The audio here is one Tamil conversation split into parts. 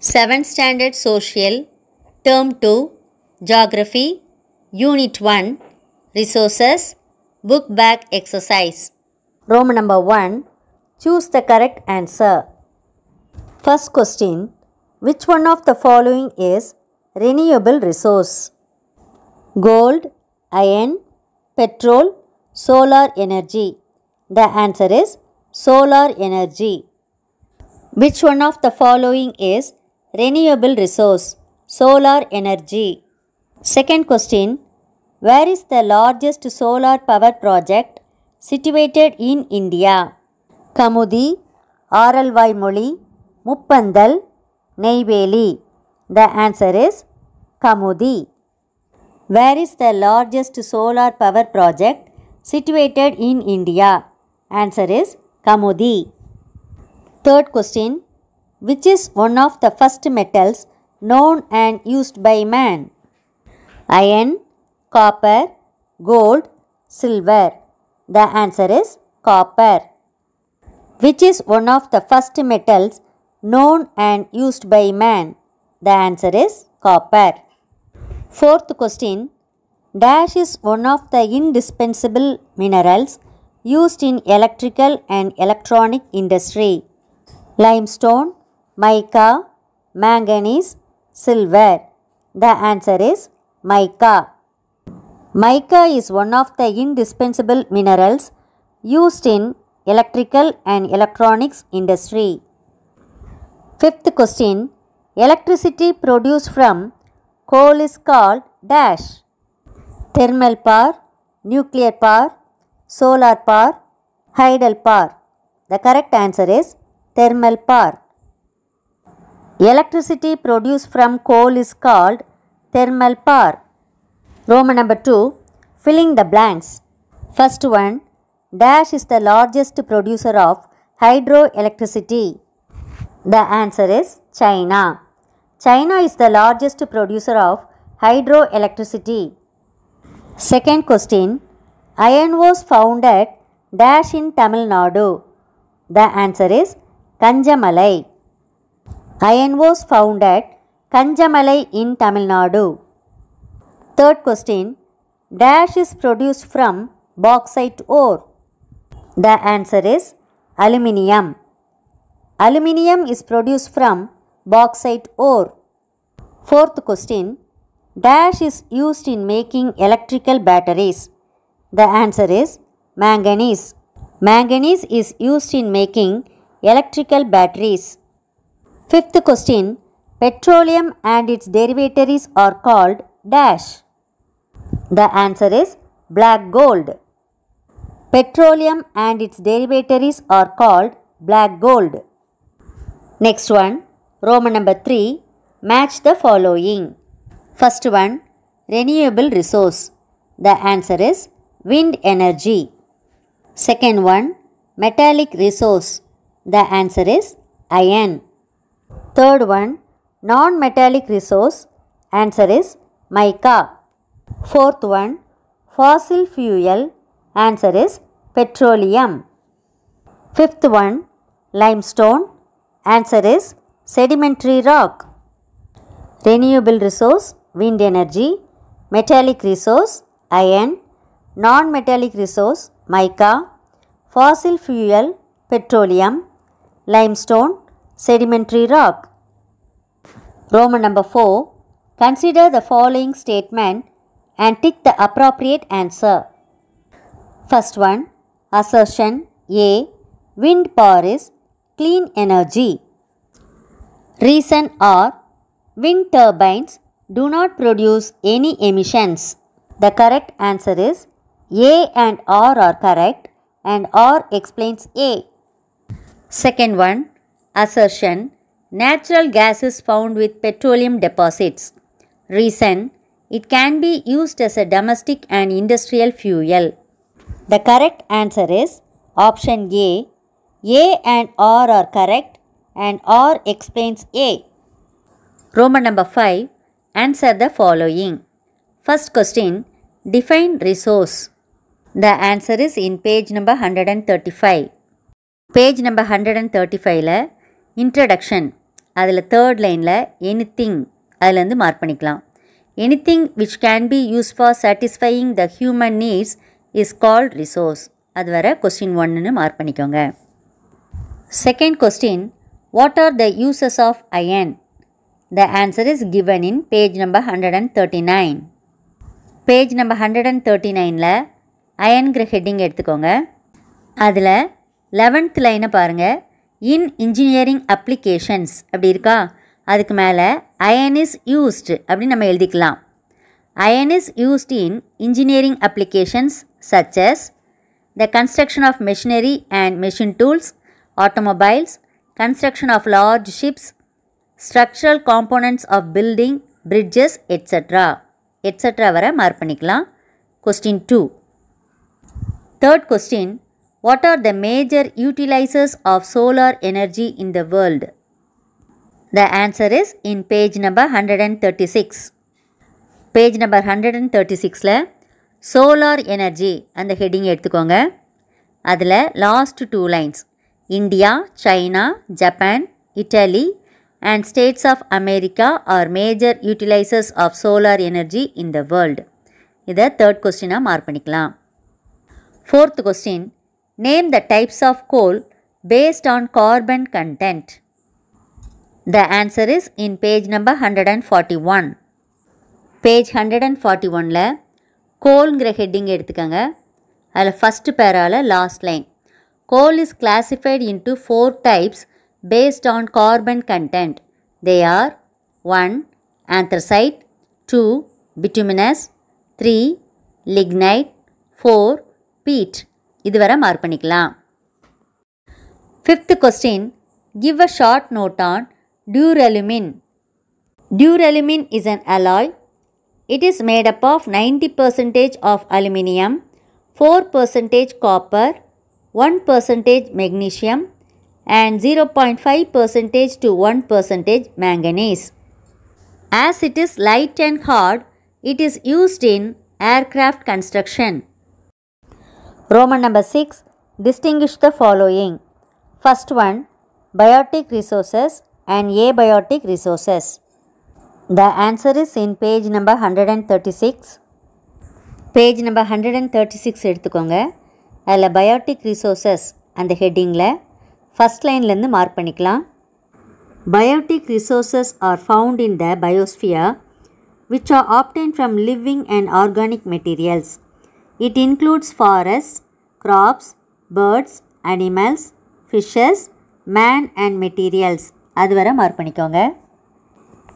7th Standard Social, Term 2, Geography, Unit 1, Resources, Book Back Exercise. Roman number 1. Choose the correct answer. First question. Which one of the following is renewable resource? Gold, iron, petrol, solar energy. The answer is solar energy. Which one of the following is renewable resource, solar energy. Second question, where is the largest solar power project situated in India? Kamudi, Aralvaimoli, Muppandal, Neyveli. The answer is Kamudi. Where is the largest solar power project situated in India? Answer is Kamudi. Third question which is one of the first metals known and used by man. Iron, copper, gold, silver. The answer is copper, which is one of the first metals known and used by man. The answer is copper. Fourth question. Dash is one of the indispensable minerals used in electrical and electronic industry. Limestone, mica, manganese, silver. The answer is mica. Mica is one of the indispensable minerals used in electrical and electronics industry. Fifth question. Electricity produced from coal is called dash. Thermal power, nuclear power, solar power, hydel power. The correct answer is thermal power. Electricity produced from coal is called thermal power. Roman number 2. Filling the blanks. First one. Dash is the largest producer of hydroelectricity. The answer is China. China is the largest producer of hydroelectricity. Second question. Iron was found at dash in Tamil Nadu. The answer is Kanjamalai. Iron was found at Kanjamalai in Tamil Nadu. Third question. Dash is produced from bauxite ore. The answer is aluminium. Aluminium is produced from bauxite ore. Fourth question. Dash is used in making electrical batteries. The answer is manganese. Manganese is used in making electrical batteries. Fifth question Petroleum and its derivatives are called dash. The answer is black gold. Petroleum and its derivatives are called black gold. Next one, Roman number 3, match the following. First one, renewable resource. The answer is wind energy. Second one, metallic resource. The answer is iron. Third one, non-metallic resource. Answer is mica. Fourth one, fossil fuel. Answer is petroleum. Fifth one, limestone. Answer is sedimentary rock. Renewable resource, wind energy. Metallic resource, iron. Non-metallic resource, mica. Fossil fuel, petroleum. Limestone, sedimentary rock. Roman number 4. Consider the following statement and tick the appropriate answer. First one. Assertion A. Wind power is clean energy. Reason R. Wind turbines do not produce any emissions. The correct answer is A and R are correct and R explains A. Second one, assertion natural gas is found with petroleum deposits. Reason it can be used as a domestic and industrial fuel. The correct answer is option A. A and R are correct and R explains A. Roman number 5. Answer the following. First question. Define resource. The answer is in page number 135. Page number one hundred and thirty-five 135ல இன்ட்ரடக்ஷன் அதில் தேர்ட் லைனில் எனி திங் அதில் வந்து மார்க் பண்ணிக்கலாம் anything which can be use for satisfying the human needs is called resource அது வர கொஸ்டின் ஒன்றுன்னு மார்க் பண்ணிக்கோங்க second question what are the uses of iron the answer is given in page number hundred and thirty nine page number hundred and thirty நைனில் அயன்கிற ஹெட்டிங் எடுத்துக்கோங்க அதில் லெவன்த் லைனை பாருங்கள் இன் இன்ஜினியரிங் அப்ளிகேஷன்ஸ் அப்படி இருக்கா அதுக்கு மேலே அயன் இஸ் யூஸ்டு அப்படின்னு நம்ம எழுதிக்கலாம் iron used in engineering applications such as the construction of machinery and machine tools automobiles construction of large ships structural components of building bridges etcetera etcetera வரை மார்க் பண்ணிக்கலாம் question two third question what are the major utilisers of solar energy in the world the answer is in page number hundred and thirty six page number hundred and thirty சிக்ஸில் சோலார் எனர்ஜி அந்த ஹெட்டிங் எடுத்துக்கோங்க அதில் last two lines India China Japan Italy and States of America are major utilisers of solar energy in the world இதை தேர்ட் கொஸ்டினாக மார்க் பண்ணிக்கலாம் fourth question Name the types of coal based on carbon content. The answer is in page number 141. Page 141 la coal ngra heading eduthukanga. Ala first para la last line. Coal is classified into four types based on carbon content. They are 1 anthracite, 2 bituminous, 3 lignite, 4 peat. இதுவரை மார்க் பண்ணிக்கலாம் fifth question give a short note on Duralumin. Duralumin is an alloy it is made up of 90 percentage of aluminium, 4 percentage copper, 1% percentage magnesium and 05 percentage to 1% percentage manganese. As it is light and hard, it is used in aircraft construction. Roman number six Roman the following Distinguish one biotic resources and Biotic resources and abiotic resources. In page number hundred and thirty six page number hundred and thirty six எடுத்துக்கோங்க அதில் பயோட்டிக் ரிசோர்சஸ் அந்த ஹெட்டிங்கில் ஃபஸ்ட் லைன்லேருந்து மார்க் பண்ணிக்கலாம் biotic resources are found in the biosphere which are obtain from living and organic materials it includes forest crops, birds animals fishes, man and materials அது வர மார்க்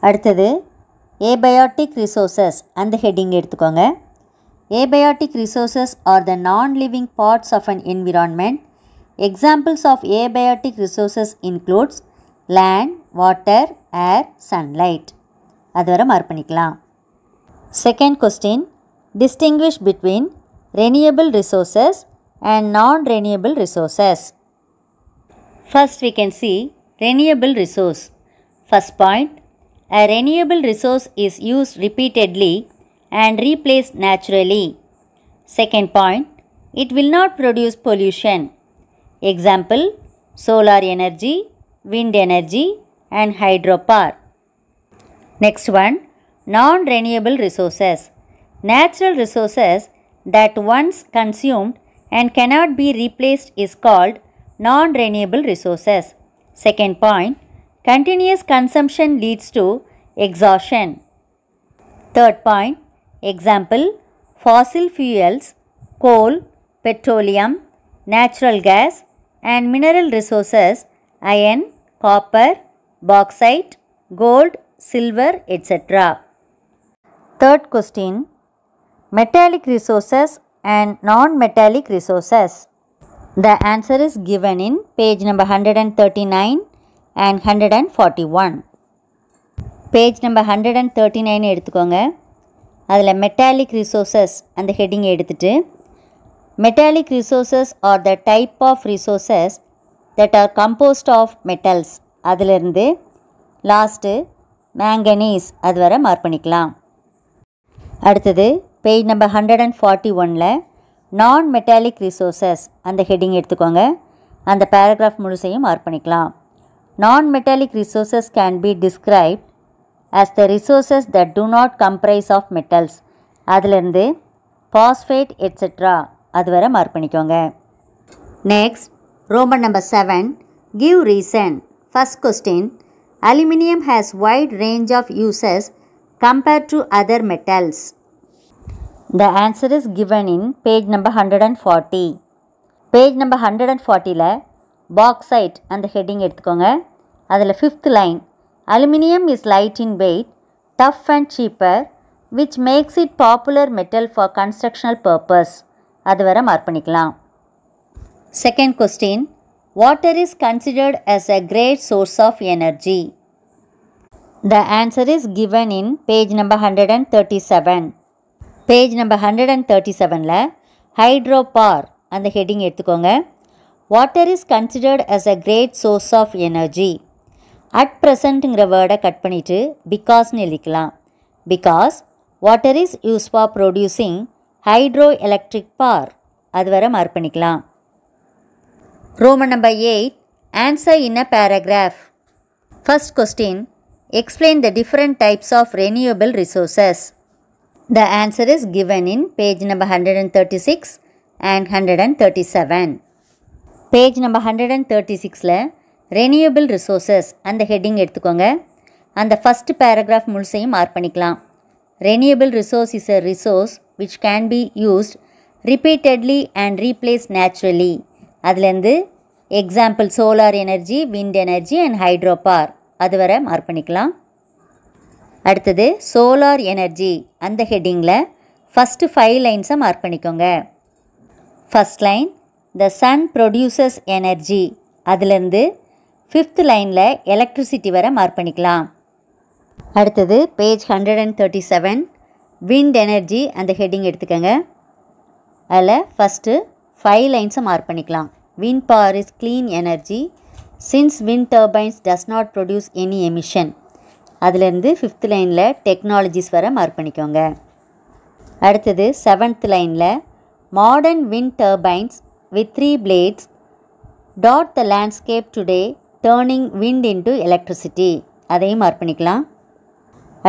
அடுத்தது ஏபயாட்டிக் ரிசோர்ஸஸ் அந்த ஹெட்டிங் எடுத்துக்கோங்க abiotic resources are the non living parts of an environment examples of abiotic resources includes land water air sunlight அது வர mark second question distinguish between renewable resources and non-renewable resources. First we can see renewable resource. First point, a renewable resource is used repeatedly and replaced naturally. Second point, it will not produce pollution. Example, solar energy, wind energy and hydropower. Next one, non-renewable resources. Natural resources that once consumed and cannot be replaced is called non-renewable resources. Second point, continuous consumption leads to exhaustion. Third point, example, fossil fuels, coal, petroleum, natural gas and mineral resources, iron, copper, bauxite, gold, silver, etc. Third question, metallic metallic resources and non the answer is given in page number hundred and thirty nine and hundred and forty one page number hundred and thirty nine எடுத்துக்கோங்க அதில் மெட்டாலிக் ரிசோர்சஸ் அந்த ஹெட்டிங் எடுத்துகிட்டு metallic resources are the type of resources that are composed of metals அதிலிருந்து லாஸ்ட்டு மேங்கனீஸ் அது வர மார்க் பண்ணிக்கலாம் அடுத்தது page number hundred and forty ஒனில் நான் மெட்டாலிக் ரிசோர்ஸஸ் அந்த ஹெட்டிங் எடுத்துக்கோங்க அந்த பேராகிராஃப் முழுசையும் மார்க் பண்ணிக்கலாம் non metallic resources can be describe as the resources that do not comprise of metals அதுலேருந்து பாஸ்பேட் எட்ஸெட்ரா அது வர மார்க் பண்ணிக்கோங்க next Roman number seven give reason first question aluminium has wide range of uses compared to other metals the answer is given in page number hundred and forty page number hundred and ஃபார்ட்டியில் பாக்ஸைட் அந்த ஹெட்டிங் எடுத்துக்கோங்க அதில் fifth line aluminium is light in wait tough and cheaper which makes it popular metal for constructional purpose அது வர mark second question water is considered as a great source of energy the answer is given in page number hundred and thirty seven page number hundred and thirty செவனில் ஹைட்ரோ பார் அந்த ஹெட்டிங் எடுத்துக்கோங்க water is considered as a great source of energy at ப்ரெசண்ட்டுங்கிற வேர்டை கட் பண்ணிவிட்டு பிகாஸ்னு எழுதிக்கலாம் because water is use for producing hydro electric power அது வர மார்க் பண்ணிக்கலாம் Roman number eight answer in a paragraph first question explain the different types of renewable resources The answer is given in page number 136 and 137. Page நம்ம ஹண்ட்ரட் அண்ட் தேர்ட்டி சிக்ஸில் ரெனியூபிள் ரிசோர்ஸஸ் அந்த ஹெட்டிங் எடுத்துக்கோங்க அந்த ஃபஸ்ட் பேராகிராஃப் முழுசையும் மார்க் பண்ணிக்கலாம் renewable resource is a resource which can be used repeatedly and replace naturally அதுலேருந்து example solar energy wind energy and hydro power அது வர மார்க் பண்ணிக்கலாம் அடுத்தது சோலார் எனர்ஜி அந்த ஹெட்டிங்கில் ஃபஸ்ட்டு ஃபைவ் லைன்ஸை மார்க் பண்ணிக்கோங்க first line the sun produces energy அதுலேருந்து ஃபிஃப்த் லைனில் எலக்ட்ரிசிட்டி வர மார்க் பண்ணிக்கலாம் அடுத்தது page hundred and thirty seven wind energy அந்த ஹெட்டிங் எடுத்துக்கோங்க அதில் ஃபஸ்ட்டு ஃபைவ் லைன்ஸை மார்க் பண்ணிக்கலாம் wind power is clean energy since wind turbines does not produce any emission அதுலேருந்து ஃபிஃப்த் லைனில் டெக்னாலஜிஸ் வர மார்க் பண்ணிக்கோங்க அடுத்தது செவன்த் லைனில் modern wind turbines with three blades dot the landscape today turning wind into electricity அதையும் மார்க் பண்ணிக்கலாம்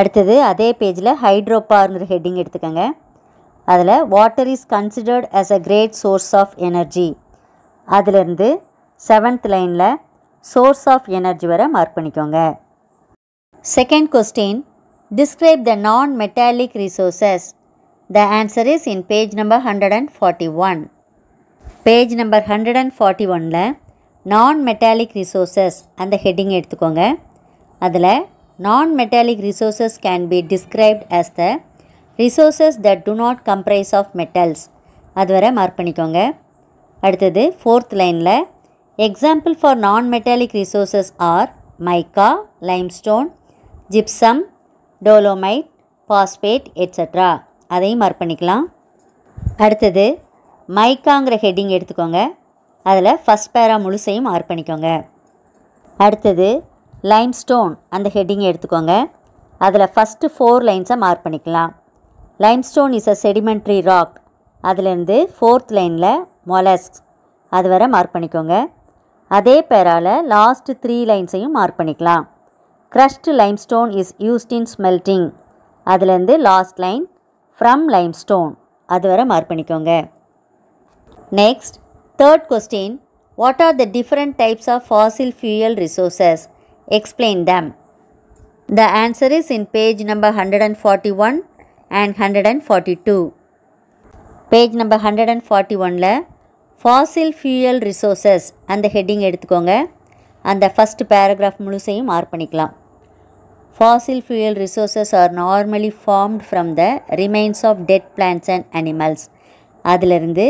அடுத்தது அதே பேஜில் ஹைட்ரோபார்ங்கிற ஹெட்டிங் எடுத்துக்கோங்க அதில் water is considered as a great source of energy அதிலிருந்து செவன்த் லைனில் சோர்ஸ் ஆஃப் எனர்ஜி வர மார்க் பண்ணிக்கோங்க second question the non metallic the the answer is in page number hundred and forty one page number hundred and forty ஒனில் நான் மெட்டாலிக் ரிசோர்சஸ் அந்த ஹெட்டிங் எடுத்துக்கோங்க அதில் non metallic resources can be described as the resources that do not comprise of metals அது வரை மார்க் பண்ணிக்கோங்க அடுத்தது ஃபோர்த் லைனில் example for non metallic resources are mica limestone gypsum dolomite phosphate etcetera அதையும் மார்க் பண்ணிக்கலாம் அடுத்தது மைக்காங்கிற ஹெட்டிங் எடுத்துக்கோங்க அதில் ஃபஸ்ட் பேரா முழுசையும் மார்க் பண்ணிக்கோங்க அடுத்தது லைம்ஸ்டோன் அந்த ஹெட்டிங் எடுத்துக்கோங்க அதில் ஃபஸ்ட்டு ஃபோர் லைன்ஸை மார்க் பண்ணிக்கலாம் limestone is a sedimentary rock அதுலேருந்து ஃபோர்த் லைனில் மொலஸ்க் அது வர மார்க் பண்ணிக்கோங்க அதே பேரால் லாஸ்ட்டு த்ரீ லைன்ஸையும் மார்க் பண்ணிக்கலாம் crushed limestone is used in smelting அதுலேருந்து லாஸ்ட் லைன் ஃப்ரம் லைம்ஸ்டோன் அது வரை மார்க் பண்ணிக்கோங்க next third question what are the different types of fossil fuel resources explain them the answer is in page number hundred and forty one and hundred and forty two page number hundred and forty ஒனில் ஃபாசில் ஃபியூயல் ரிசோர்ஸஸ் அந்த ஹெட்டிங் எடுத்துக்கோங்க அந்த ஃபஸ்ட் பேராகிராஃப் முழுசையும் மார்க் பண்ணிக்கலாம் fossil fuel resources are normally formed from the remains of dead plants and animals அதிலிருந்து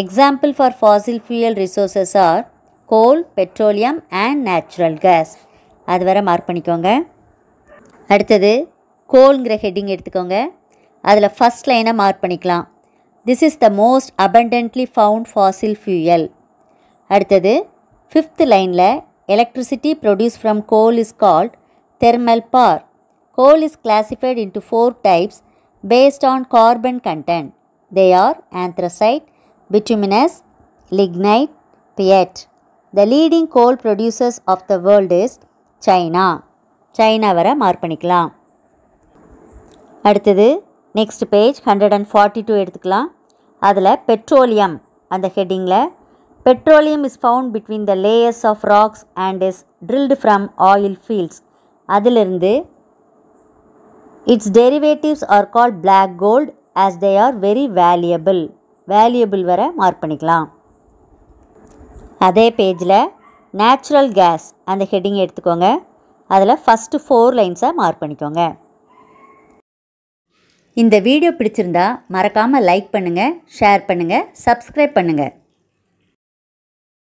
example for fossil fuel resources are coal petroleum and natural gas அது வர மார்க் பண்ணிக்கோங்க அடுத்தது கோல்ங்கிற ஹெட்டிங் எடுத்துக்கோங்க அதில் ஃபஸ்ட் லைனை மார்க் பண்ணிக்கலாம் this is the most abundantly found fossil fuel அடுத்தது ஃபிஃப்த் லைனில் electricity produce from coal is called thermal power. Coal is classified into four types based on carbon content. They are anthracite, bituminous, lignite, piet. The leading coal producers of the world is China. China வர மார்க் பண்ணிக்கலாம் அடுத்தது next page hundred and forty two எடுத்துக்கலாம் அதில் பெட்ரோலியம் அந்த ஹெட்டிங்கில் petroleum is found between the layers of rocks and is drilled from oil fields அதிலிருந்து its derivatives are call black gold as they are very valuable valuable வர மார்க் பண்ணிக்கலாம் அதே பேஜில் நேச்சுரல் கேஸ் அந்த ஹெட்டிங் எடுத்துக்கோங்க அதில் ஃபஸ்ட்டு ஃபோர் லைன்ஸை மார்க் பண்ணிக்கோங்க இந்த வீடியோ பிடிச்சிருந்தா மறக்காமல் லைக் பண்ணுங்கள் ஷேர் பண்ணுங்கள் சப்ஸ்கிரைப் பண்ணுங்கள்